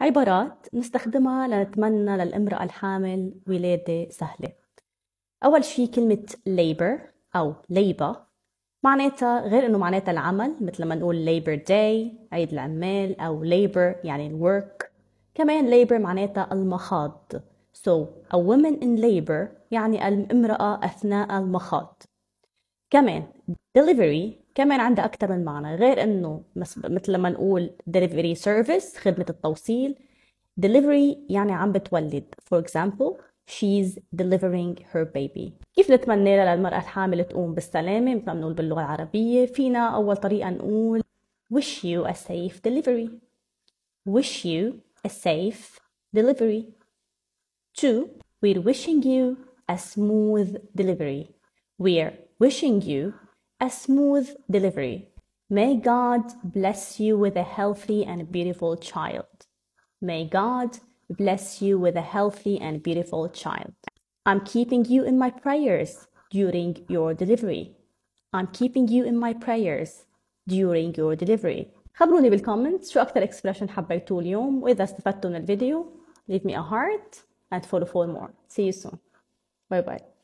عبارات نستخدمها لنتمنى للامرأة الحامل ولادة سهلة أول شي كلمة labor أو labor معناتها غير إنه معناتها العمل مثل ما نقول labor day عيد العمال أو labor يعني work كمان labor معناتها المخاض So a woman in labor يعني الامرأة أثناء المخاض كمان delivery كمان عندها أكثر من معنى غير إنه مثل ما نقول delivery service خدمة التوصيل delivery يعني عم بتولد for example she's delivering her baby كيف نتمنى للمرأة الحامل تقوم بالسلامة مثل ما نقول باللغة العربية فينا أول طريقة نقول wish you a safe delivery wish you a safe delivery two we're wishing you a smooth delivery we're wishing you a smooth delivery. May God bless you with a healthy and beautiful child. May God bless you with a healthy and beautiful child. I'm keeping you in my prayers during your delivery. I'm keeping you in my prayers during your delivery. خبروني بالكومنت شو أكتر expression حبيتوه اليوم وإذا استفدتوا من الفيديو leave me a heart and follow for more. See you soon. Bye bye.